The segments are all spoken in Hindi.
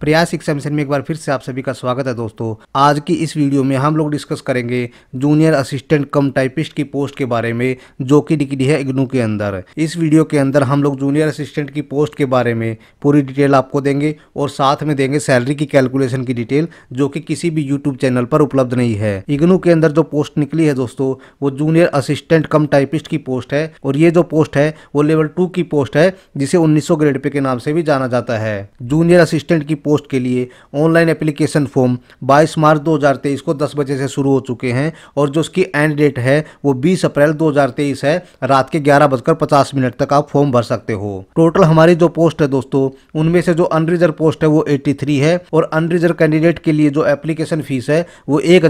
प्रयास शिक्षा में एक बार फिर से आप सभी का स्वागत है दोस्तों आज की इस वीडियो में हम लोग डिस्कस करेंगे जूनियर असिस्टेंट कम टाइपिस्ट की पोस्ट के बारे में जो कि डिग्री है इग्नू के अंदर इस वीडियो के अंदर हम लोग जूनियर असिस्टेंट की पोस्ट के बारे में पूरी डिटेल आपको देंगे और साथ में देंगे सैलरी की कैलकुलेशन की डिटेल जो कि किसी भी यूट्यूब चैनल पर उपलब्ध नहीं है इग्नू के अंदर जो पोस्ट निकली है दोस्तों वो जूनियर असिस्टेंट कम टाइपिस्ट की पोस्ट है और ये जो पोस्ट है वो लेवल टू की पोस्ट है जिसे उन्नीस ग्रेड पे के नाम से भी जाना जाता है जूनियर असिस्टेंट की पोस्ट के लिए ऑनलाइन एप्लीकेशन फॉर्म 22 मार्च 2023 को 10 बजे से शुरू हो चुके हैं और जो उसकी एंड डेट है वो 20 अप्रैल 2023 है रात के ग्यारह बजकर पचास मिनट तक आप फॉर्म भर सकते हो टोटल हमारी जो पोस्ट है दोस्तों उनमें से जो अनरिजर्व पोस्ट है वो एट्टी है और अनरिजर्व कैंडिडेट के लिए जो एप्लीकेशन फीस है वो एक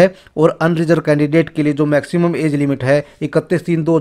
है और अनरिजर्व कैंडिडेट के लिए जो मैक्सिमम एज लिमिट है इकतीस तीन दो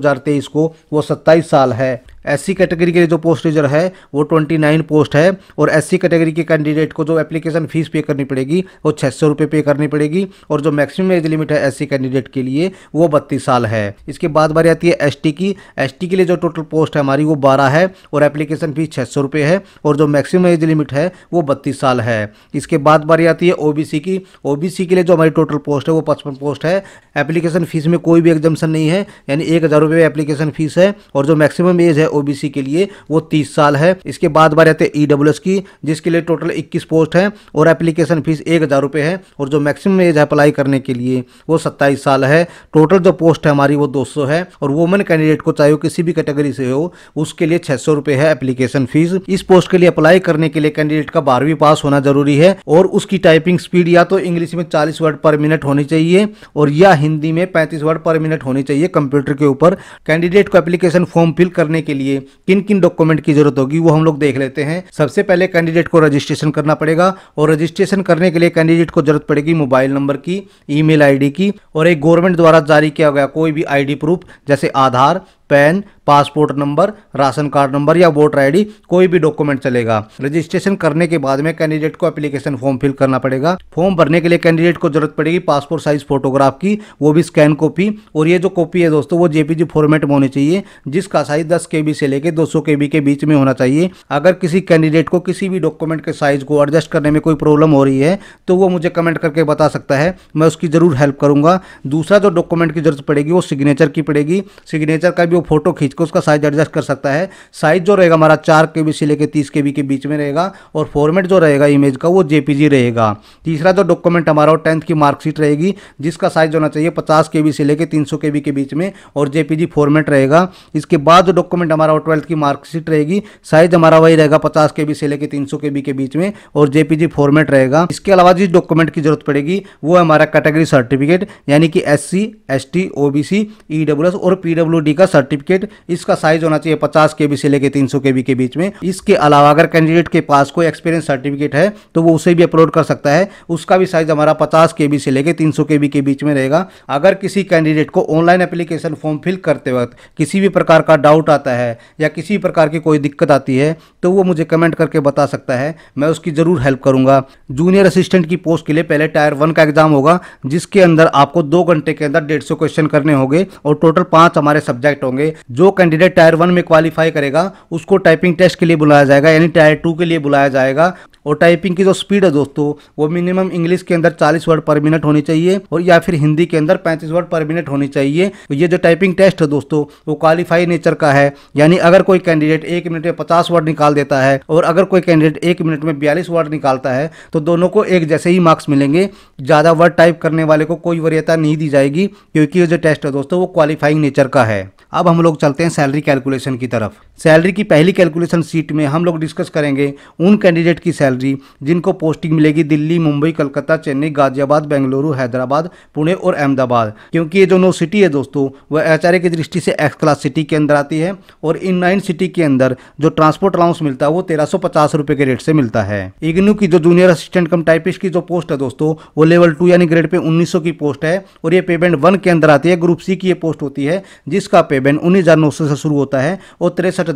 को वो सत्ताईस साल है एससी कैटेगरी के जो पोस्ट है वो ट्वेंटी नाइन पोस्ट है और एससी कैटेगरी के कैंडिडेट को जो एप्लीकेशन फ़ीस पे करनी पड़ेगी वो छः सौ रुपये पे करनी पड़ेगी और जो मैक्सिमम एज लिमिट है एससी कैंडिडेट के लिए वो बत्तीस साल है इसके बाद बारी आती है एस की एस के लिए जो टोटल पोस्ट है हमारी वो बारह है और एप्लीकेशन फ़ीस छः सौ रुपये है और जो मैक्सिमम एज लिमिट है वो बत्तीस साल है इसके बाद बारी आती है ओ की ओ के लिए जो हमारी टोटल पोस्ट है वो पचपन पोस्ट है एप्लीकेशन फ़ीस में कोई भी एग्जामेशन नहीं है यानी एक हज़ार रुपये एप्लीकेशन फ़ीस है और जो मैक्सिमम एज है ओबीसी के लिए वो तीस साल है इसके बाद बार आते ई e की जिसके लिए टोटल इक्कीस पोस्ट है और एप्लीकेशन फीस एक हज़ार रुपये है और जो मैक्सिमम एज है अप्लाई करने के लिए वो सत्ताईस साल है टोटल जो पोस्ट है हमारी वो दो है और वुमेन कैंडिडेट को चाहे किसी भी कैटेगरी से हो उसके लिए छह सौ है एप्लीकेशन फीस इस पोस्ट के लिए अप्लाई करने के लिए कैंडिडेट का बारहवीं पास होना जरूरी है और उसकी टाइपिंग स्पीड या तो इंग्लिश में चालीस वर्ड पर मिनट होनी चाहिए और या हिंदी में पैंतीस वर्ड पर मिनट होनी चाहिए कंप्यूटर के ऊपर कैंडिडेट को एप्लीकेशन फॉर्म फिल करने के लिए किन किन डॉक्यूमेंट की जरूरत होगी वो हम लोग देख लेते हैं सबसे पहले कैंडिडेट को रजिस्ट्रेशन करना पड़ेगा और रजिस्ट्रेशन करने के लिए कैंडिडेट को जरूरत पड़ेगी मोबाइल नंबर की ईमेल आईडी की और एक गवर्नमेंट द्वारा जारी किया गया कोई भी आईडी प्रूफ जैसे Aadhaar PAN passport number ration card number या वोटर आईडी कोई भी डॉक्यूमेंट चलेगा रजिस्ट्रेशन करने के बाद में कैंडिडेट को एप्लीकेशन फॉर्म फिल करना पड़ेगा फॉर्म भरने के लिए कैंडिडेट को जरूरत पड़ेगी पासपोर्ट साइज फोटोग्राफ की वो भी स्कैन कॉपी और ये जो कॉपी है दोस्तों वो जेपीजी फॉर्मेट में होनी चाहिए जिसका साइज दस के से लेकर दो सौ के बीच में होना चाहिए अगर किसी कैंडिडेट को किसी भी डॉक्यूमेंट के साइज को एडजस्ट करने में कोई प्रॉब्लम हो रही है तो वो मुझे कमेंट करके बता सकता है मैं उसकी जरूर हेल्प करूंगा दूसरा जो डॉक्यूमेंट की जरूरत पड़ेगी वो सिग्नेचर की पड़ेगी सिग्नेचर का भी वो फोटो खींच के उसका साइज एडजस्ट कर सकता है साइज जो रहेगा हमारा चार के बी से लेकर तीस के बी के बीच में रहेगा और फॉर्मेट जो रहेगा इमेज का वो जेपीजी रहेगा तीसरा जो डॉक्यूमेंट हमारा वो टेंथ की मार्कशीट रहेगी जिसका साइज होना चाहिए पचास के बी से लेकर तीन सौ के बी के बीच में और जेपीजी फॉर्मेट रहेगा इसके बाद जो डॉक्यूमेंट हमारा वो ट्वेल्थ की मार्कशीट रहेगी साइज हमारा वही रहेगा पचास के बी से लेकर तीन सौ के बी के बीच में और जेपीजी फॉर्मेट रहेगा इसके अलावा जिस डॉक्यूमेंट की जरूरत पड़ेगी वो है हमारा कैटेगरी सर्टिफिकेट यानी कि S C S T O B C E W S और पी डब्ल्यू डी का सर्टिफिकेट सर्टिफिकेट इसका साइज होना चाहिए पचास के से लेकर तीन सौ के बी के बीच में इसके अलावा अगर कैंडिडेट के पास कोई एक्सपीरियंस सर्टिफिकेट है तो वो उसे भी अपलोड कर सकता है उसका भी साइज हमारा पचास के से लेकर तीन सौ के बी के बीच में रहेगा अगर किसी कैंडिडेट को ऑनलाइन एप्लीकेशन फॉर्म फिल करते वक्त किसी भी प्रकार का डाउट आता है या किसी भी प्रकार की कोई दिक्कत आती है तो वो मुझे कमेंट करके बता सकता है मैं उसकी ज़रूर हेल्प करूंगा जूनियर असिस्टेंट की पोस्ट के लिए पहले टायर वन का एग्जाम होगा जिसके अंदर आपको दो घंटे के अंदर डेढ़ सौ क्वेश्चन करने होंगे और टोटल पांच हमारे सब्जेक्ट होंगे होंगे जो कैंडिडेट टायर वन में क्वालिफाई करेगा उसको टाइपिंग टेस्ट के लिए बुलाया जाएगा यानी टायर टू के लिए बुलाया जाएगा और टाइपिंग की जो स्पीड है दोस्तों वो मिनिमम इंग्लिश के अंदर चालीस वर्ड पर मिनट होनी चाहिए और या फिर हिंदी के अंदर पैंतीस वर्ड पर मिनट होनी चाहिए तो ये जो टाइपिंग टेस्ट है दोस्तों वो क्वालिफाई नेचर का है यानी अगर कोई कैंडिडेट एक मिनट में पचास वर्ड निकाल देता है और अगर कोई कैंडिडेट एक मिनट में बयालीस वर्ड निकालता है तो दोनों को एक जैसे ही मार्क्स मिलेंगे ज़्यादा वर्ड टाइप करने वाले को कोई वरीयता नहीं दी जाएगी क्योंकि ये जो टेस्ट है दोस्तों वो क्वालिफाइंग नेचर का है अब हम लोग चलते हैं सैलरी कैलकुलेशन की तरफ सैलरी की पहली कैलकुलेशन सीट में हम लोग डिस्कस करेंगे उन कैंडिडेट की सैलरी सैलरी जिनको पोस्टिंग मिलेगी दिल्ली मुंबई कलकत्ता चेन्नई गाजियाबाद बेंगलुरु हैदराबाद पुणे और अहमदाबाद क्योंकि ये जो नौ सिटी है दोस्तों वह एच की दृष्टि से एक्स क्लास सिटी के अंदर आती है और इन नाइन सिटी के अंदर जो ट्रांसपोर्ट अलाउंस मिलता है वो तेरह के रेट से मिलता है इग्नू की जो जूनियर असिस्टेंट कम टाइपिस्ट की जो पोस्ट है दोस्तों वो लेवल टू यानी ग्रेड पे उन्नीस की पोस्ट है और ये पेमेंट वन के अंदर आती है ग्रुप सी की ये पोस्ट होती है जिसका पेमेंट उन्नीस से शुरू होता है और तिरसठ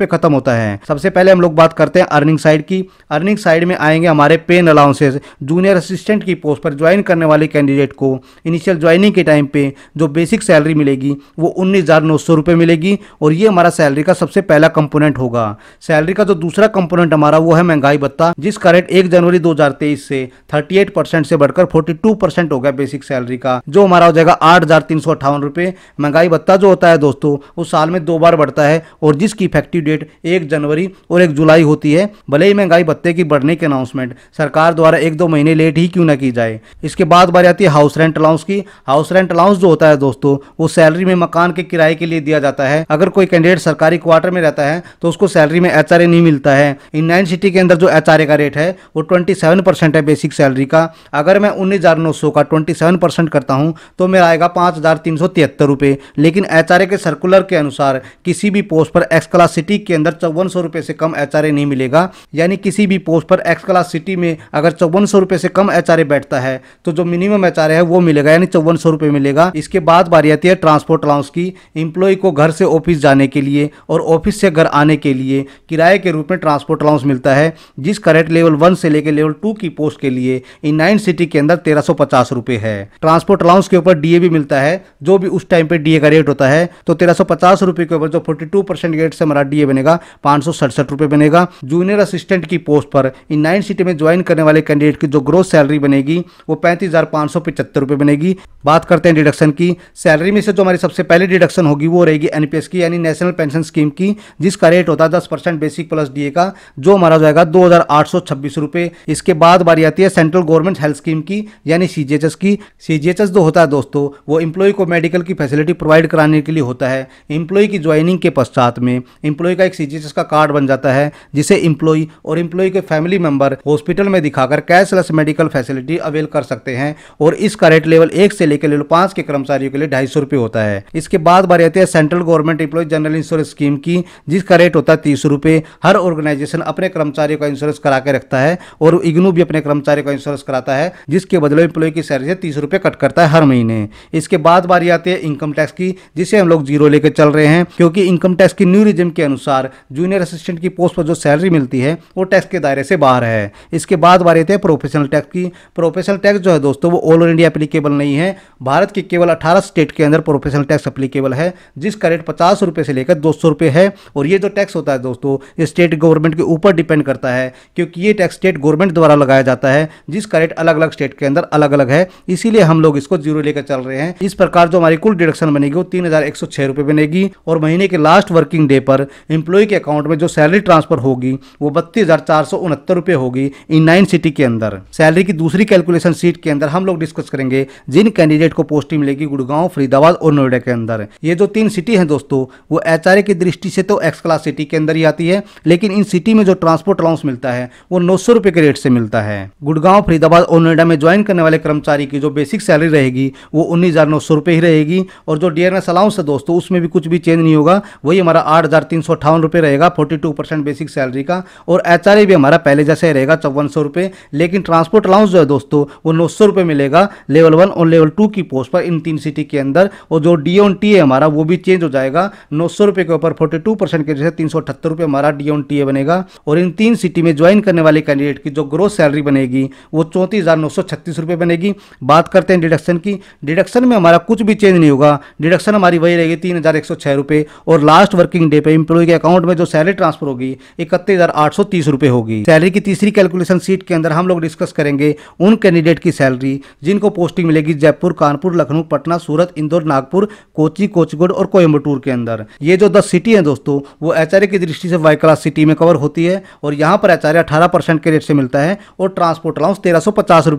पे खत्म होता है सबसे पहले हम लोग बात करते हैं अर्निंग साइड की अर्निंग रिक्रूटिंग साइड में आएंगे हमारे पेन अलाउंसेज जूनियर असिस्टेंट की पोस्ट पर ज्वाइन करने वाले कैंडिडेट को इनिशियल ज्वाइनिंग के टाइम पे जो बेसिक सैलरी मिलेगी वो उन्नीस हज़ार नौ सौ रुपये मिलेगी और ये हमारा सैलरी का सबसे पहला कंपोनेंट होगा सैलरी का जो दूसरा कंपोनेंट हमारा वो है महंगाई भत्ता जिसका रेट एक जनवरी दो से थर्टी से बढ़कर फोर्टी हो गया बेसिक सैलरी का जो हमारा हो जाएगा आठ महंगाई भत्ता जो होता है दोस्तों वो साल में दो बार बढ़ता है और जिसकी इफेक्टिव डेट एक जनवरी और एक जुलाई होती है भले ही महंगाई भत्ते की की बढ़ने की अनाउंसमेंट सरकार द्वारा एक दो महीने लेट ही क्यों ना की जाए इसके बाद बारी आती है हाउस रेंट अलाउंस की हाउस रेंट अलाउंस जो होता है दोस्तों वो सैलरी में मकान के किराए के लिए दिया जाता है अगर कोई कैंडिडेट सरकारी क्वार्टर में रहता है तो उसको सैलरी में एच नहीं मिलता है इन नाइन सिटी के अंदर जो एच का रेट है वो ट्वेंटी है बेसिक सैलरी का अगर मैं उन्नीस का ट्वेंटी करता हूँ तो मेरा आएगा पाँच लेकिन एच के सर्कुलर के अनुसार किसी भी पोस्ट पर एक्स क्लास सिटी के अंदर चौवन सौ से कम एच नहीं मिलेगा यानी किसी भी पोस्ट पोस्ट पर एक्स क्लास सिटी में अगर चौवन सौ रुपए से कम एच बैठता है तो जो मिनिमम एच है वो मिलेगा यानी चौवन सौ रुपए मिलेगा इसके बाद बारी आती है ट्रांसपोर्ट अलाउंस की एम्प्लॉय को घर से ऑफिस जाने के लिए और ऑफिस से घर आने के लिए किराए के रूप में ट्रांसपोर्ट अलाउंस मिलता है जिस करेंट लेवल वन से लेकर लेवल टू की पोस्ट के लिए इन नाइन सिटी के अंदर तेरह सौ पचास रुपये है ट्रांसपोर्ट अलाउंस के ऊपर डीए भी मिलता है जो भी उस टाइम पे डीए का रेट होता है तो तेरह सौ पचास रुपये के ऊपर जो फोर्टी टू परसेंट रेट से हमारा डीए बनेगा पांच सौ सड़सठ रुपये बनेगा जूनियर असिस्टेंट की पोस्ट पर और इन नाइन सीटों में ज्वाइन करने वाले कैंडिडेट की जो ग्रोथ सैलरी बनेगी वो पैंतीस हज़ार बनेगी बात करते हैं डिडक्शन की सैलरी में से जो हमारी सबसे पहले डिडक्शन होगी वो रहेगी एन की यानी नेशनल पेंशन स्कीम की जिसका रेट होता है दस परसेंट बेसिक प्लस डी का जो हमारा जाएगा दो हज़ार आठ सौ इसके बाद बारी आती है सेंट्रल गवर्नमेंट हेल्थ स्कीम की यानी सी की सी जो होता है दोस्तों वो एम्प्लॉय को मेडिकल की फैसिलिटी प्रोवाइड कराने के लिए होता है एम्प्लॉय की ज्वाइनिंग के पश्चात में एम्प्लॉय का एक सी का कार्ड बन जाता है जिसे एम्प्लॉय और एम्प्लॉय के फैमिली मेंबर हॉस्पिटल में दिखाकर कैशलेस मेडिकल फैसिलिटी अवेल कर सकते हैं और इसका रेट लेवल एक से लेकर लेवल पांच के कर्मचारियों के लिए ढाई सौ रूपये होता है इसके बाद बारी आती है central government employee general insurance scheme की जिसका रेट होता है तीस रुपये हर ऑर्गेनाइजेशन अपने कर्मचारियों का इंश्योरेंस करा के रखता है और इग्नू भी अपने कर्मचारियों का इंश्योरेंस कराता है जिसके बदले इम्प्लॉय की सैलरी से तीस रूपए कट करता है हर महीने इसके बाद बारी आती है इनकम टैक्स की जिसे हम लोग जीरो लेकर चल रहे हैं क्योंकि इनकम टैक्स की न्यू रिजम के अनुसार जूनियर असिस्टेंट की पोस्ट पर जो सैलरी मिलती है वो टैक्स के दायरे से बाहर है इसके बाद बारे थे प्रोफेशनल टैक्स की प्रोफेशनल टैक्स जो है दोस्तों वो ऑल ओवर इंडिया अप्लीकेबल नहीं है भारत के केवल अठारह स्टेट के अंदर प्रोफेशनल टैक्स अप्लीकेबल है जिसका रेट पचास रुपये से लेकर दो सौ रुपये है और ये जो टैक्स होता है दोस्तों ये स्टेट गवर्नमेंट के ऊपर डिपेंड करता है क्योंकि ये टैक्स स्टेट गवर्नमेंट द्वारा लगाया जाता है जिसका रेट अलग अलग स्टेट के अंदर अलग अलग है इसीलिए हम लोग इसको जीरो लेकर चल रहे हैं इस प्रकार जो हमारी कुल डिडक्शन बनेगी वो तीन बनेगी और महीने के लास्ट वर्किंग डे पर इंप्लॉय के अकाउंट में जो सैलरी ट्रांसफर होगी वो बत्तीस हजार चार सौ उनहत्तर रुपये होगी इन नाइन सिटी के अंदर सैलरी की दूसरी कैलकुलेशन सीट के अंदर हम लोग डिस्कस करेंगे जिन कैंडिडेट को पोस्टिंग मिलेगी गुड़गांव फरीदाबाद और नोएडा के अंदर ये जो तीन सिटी है दोस्तों वो एच की दृष्टि से तो एक्स क्लास सिटी के अंदर ही आती है लेकिन इन सिटी में जो ट्रांसपोर्ट अलाउंस मिलता है वो नौ सौ के रेट से मिलता है गुड़गांव फरीदाबाद और नोएडा में ज्वाइन करने वाले कर्मचारी की जो बेसिक सैलरी रहेगी वो उन्नीस हज़ार ही रहेगी और जो डी अलाउंस है दोस्तों उसमें भी कुछ भी चेंज नहीं होगा वही हमारा आठ हज़ार रहेगा फोर्टी परसेंट बेसिक सैलरी का और एच भी हमारा पहले जैसे रहेगा चौवन सौ रुपये लेकिन ट्रांसपोर्ट अलाउंस जो है दोस्तों वो नौ सौ रुपये मिलेगा लेवल वन और लेवल टू की पोस्ट पर इन तीन सिटी के अंदर और जो डी ओन टी ए हमारा वो भी चेंज हो जाएगा नौ सौ रुपये के ऊपर फोर्टी टू परसेंट के जैसे तीन सौ अठहत्तर रुपये हमारा डी ओन टी ए बनेगा और इन तीन सिटी में ज्वाइन करने वाले कैंडिडेट की जो ग्रोथ सैलरी बनेगी वो चौंतीस हज़ार नौ सौ छत्तीस रुपये बनेगी बात करते हैं डिडक्शन की डिडक्शन में हमारा कुछ भी चेंज नहीं होगा डिडक्शन हमारी वही रहेगी तीन हज़ार एक सौ छः रुपये और लास्ट वर्किंग डे पे इंप्लॉय के अकाउंट में जो सैलरी ट्रांसफर होगी इकतीस हज़ार आठ सौ तीस रुपये होगी सैलरी की तीसरी कैलकुलेशन सीट के अंदर हम लोग डिस्कस करेंगे उन कैंडिडेट की सैलरी जिनको पोस्टिंग मिलेगी जयपुर कानपुर लखनऊ पटना सूरत इंदौर नागपुर कोची कोचगुड और कोयम्बटूर के अंदर ये जो दस सिटी है दोस्तों वो एच की दृष्टि से वाई क्लास सिटी में कवर होती है और यहाँ पर एच आर के रेट से मिलता है और ट्रांसपोर्ट अलाउंस तेरह सौ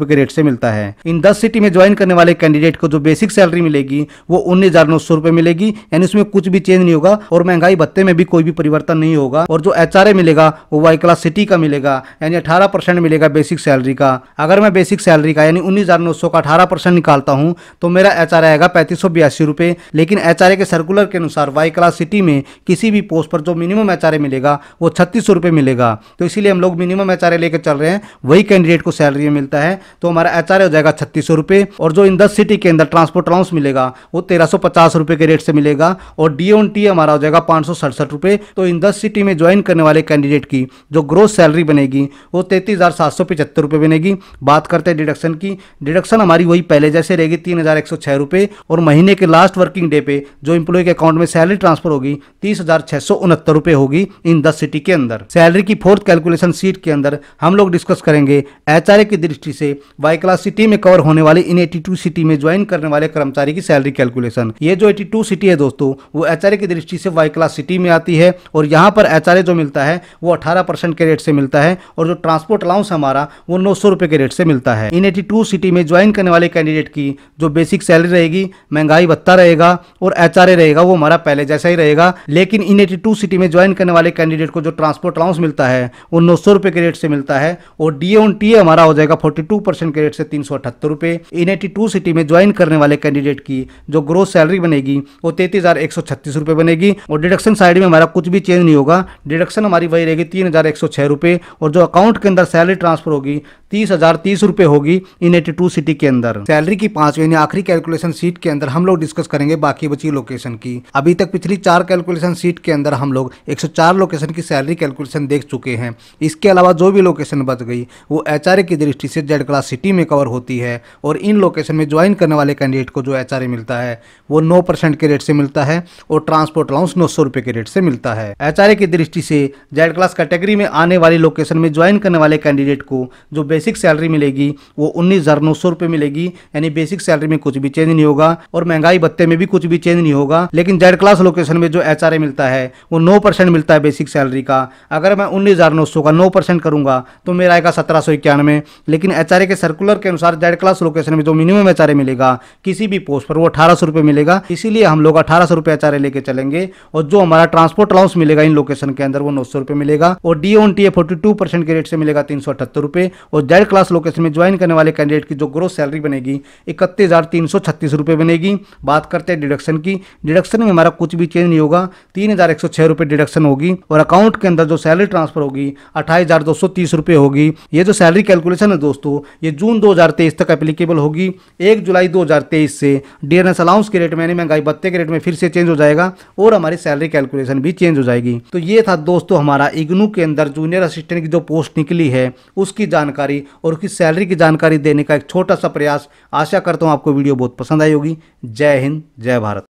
के रेट से मिलता है इन दस सिटी में ज्वाइन करने वाले कैंडिडेट को जो बेसिक सैलरी मिलेगी वो उन्नीस हजार नौ सौ मिलेगी यानी उसमें कुछ भी चेंज नहीं होगा और महंगाई भत्ते में भी कोई भी परिवर्तन नहीं होगा और जो एच मिलेगा वो वाई क्लास सिटी का मिलेगा मिलेगा यानी अठारह परसेंट मिलेगा बेसिक सैलरी का अगर मैं बेसिक सैलरी का यानी उन्नीस हज़ार नौ सौ का अठारह परसेंट निकालता हूँ तो मेरा एच आर आएगा पैंतीस सौ बयासी रुपये लेकिन एच आर ए के सर्कुलर के अनुसार वाई क्लास सिटी में किसी भी पोस्ट पर जो मिनिमम एच आर ए मिलेगा वो छत्तीस सौ रुपये मिलेगा तो इसीलिए हम लोग मिनिमम एच आर ए लेकर चल रहे हैं वही कैंडिडेट को सैलरी मिलता है तो हमारा एच आर ए हो जाएगा छत्तीस सौ रुपये और जो इन दस सिटी के अंदर ट्रांसपोर्ट अलाउंस मिलेगा वो तेरह सौ पचास रुपये के रेट से मिलेगा और डी ऑन टी हमारा हो जाएगा पाँच सौ सड़सठ रुपये तो इन दस सिटी में ज्वाइन करने वाले कैंडिडेट की जो ग्रोथ सैलरी बनेगी वो तैंतीस हज़ार सात सौ पचहत्तर रुपये बनेगी बात करते हैं डिडक्शन की डिडक्शन हमारी वही पहले जैसे रहेगी तीन हज़ार एक सौ छः रुपये और महीने के लास्ट वर्किंग डे पे जो इम्प्लॉय के अकाउंट में सैलरी ट्रांसफर होगी तीस हज़ार छः सौ उनहत्तर रुपये होगी इन दस सिटी के अंदर सैलरी की फोर्थ कैलकुलेशन सीट के अंदर हम लोग डिस्कस करेंगे एच की दृष्टि से वाई क्लास सिटी में कवर होने वाले इन एटी सिटी में ज्वाइन करने वाले कर्मचारी की सैलरी कैलकुलेशन ये जो एटी सिटी है दोस्तों वो एच की दृष्टि से वाई क्लास सिटी में आती है और यहाँ पर एच जो मिलता है वो अठारह के रेट से मिलता है मिलता है और जो ट्रांसपोर्ट अलाउंस हमारा वो नौ सौ के रेट से मिलता है इन एटी सिटी में ज्वाइन करने वाले कैंडिडेट की जो बेसिक सैलरी रहेगी महंगाई भत्ता रहेगा और एच रहेगा वो हमारा पहले जैसा ही रहेगा लेकिन इन एटी सिटी में ज्वाइन करने वाले कैंडिडेट को जो ट्रांसपोर्ट अलाउंस मिलता है वो नौ सौ के रेट से मिलता है और डी ऑन टी ए हमारा हो जाएगा फोर्टी टू परसेंट के रेट से तीन सौ अठहत्तर रुपये इन एटी टू सिटी में ज्वाइन करने वाले कैंडिडेट की जो ग्रोथ सैलरी बनेगी वो तैतीस हज़ार एक सौ छत्तीस रुपये बनेगी और डिडक्शन साइड में हमारा कुछ भी चेंज नहीं होगा डिडक्शन हमारी वही रहेगी तीन हज़ार एक सौ छः रुपये और जो अकाउंट के अंदर सैलरी ट्रांसफर होगी तीस हज़ार तीस रुपए होगी इन एटी टू सिटी के अंदर सैलरी की पांचवी यानी आखिरी कैलकुलेशन सीट के अंदर हम लोग डिस्कस करेंगे बाकी बची लोकेशन की अभी तक पिछली चार कैलकुलेशन सीट के अंदर हम लोग एक लोकेशन की सैलरी कैलकुलेशन देख चुके हैं इसके अलावा जो भी लोकेशन बच गई वो एच की दृष्टि से जेड क्लास सिटी में कवर होती है और इन लोकेशन में ज्वाइन करने वाले कैंडिडेट को जो एच मिलता है वो नौ के रेट से मिलता है और ट्रांसपोर्ट अलाउंस नौ सौ के रेट से मिलता है एच की दृष्टि से जेड क्लास कैटेगरी में आने वाली लोकेशन में ज्वाइन करने वाले कैंडिडेट को जो बेसिक सैलरी मिलेगी वो उन्नीस हज़ार नौ सौ रुपये मिलेगी यानी बेसिक सैलरी में कुछ भी चेंज नहीं होगा और महंगाई भत्ते में भी कुछ भी चेंज नहीं होगा लेकिन जेड क्लास लोकेशन में जो एच मिलता है वो नौ परसेंट मिलता है बेसिक सैलरी का अगर मैं उन्नीस हज़ार नौ सौ का नौ परसेंट करूँगा तो मेरा आएगा सत्रह सौ इक्यानवे लेकिन एच के सर्कुलर के अनुसार जेड क्लास लोकेशन में जो मिनिमम एच मिलेगा किसी भी पोस्ट पर वो अठारह सौ रुपये मिलेगा इसीलिए हम लोग अठारह सौ रुपये एच लेके चलेंगे और जो हमारा ट्रांसपोर्ट अलाउंस मिलेगा इन लोकेशन के अंदर वो नौ सौ रुपये मिलेगा और D on T A forty two percent के रेट से मिलेगा तीन सौ अठहत्तर रुपये और जेड क्लास लोकेशन में ज्वाइन करने वाले कैंडिडेट की जो ग्रोथ सैलरी बनेगी इकतीस हज़ार तीन सौ छत्तीस रुपये बनेगी बात करते हैं डिडक्शन की डिडक्शन में हमारा कुछ भी चेंज नहीं होगा तीन हज़ार एक सौ छः रुपये डिडक्शन होगी और अकाउंट के अंदर जो सैलरी ट्रांसफर होगी अट्ठाईस हज़ार दो सौ तीस रुपये होगी ये जो सैलरी कैलकुलेशन है दोस्तों ये जून दो हज़ार तेईस तक एप्लीकेबल होगी एक जुलाई दो हज़ार तेईस से डीएनएस अलाउंस के रेट में यानी महंगाई भत्ते के रेट में फिर से चेंज हो जाएगा और हमारी सैलरी कैलकुलेशन भी चेंज हो जाएगी तो ये था दोस्तों हमारा इग्नू के अंदर जूनियर असिस्टेंट कंपनी की जो पोस्ट निकली है उसकी जानकारी और उसकी सैलरी की जानकारी देने का एक छोटा सा प्रयास आशा करता हूँ आपको वीडियो बहुत पसंद आई होगी जय हिंद जय भारत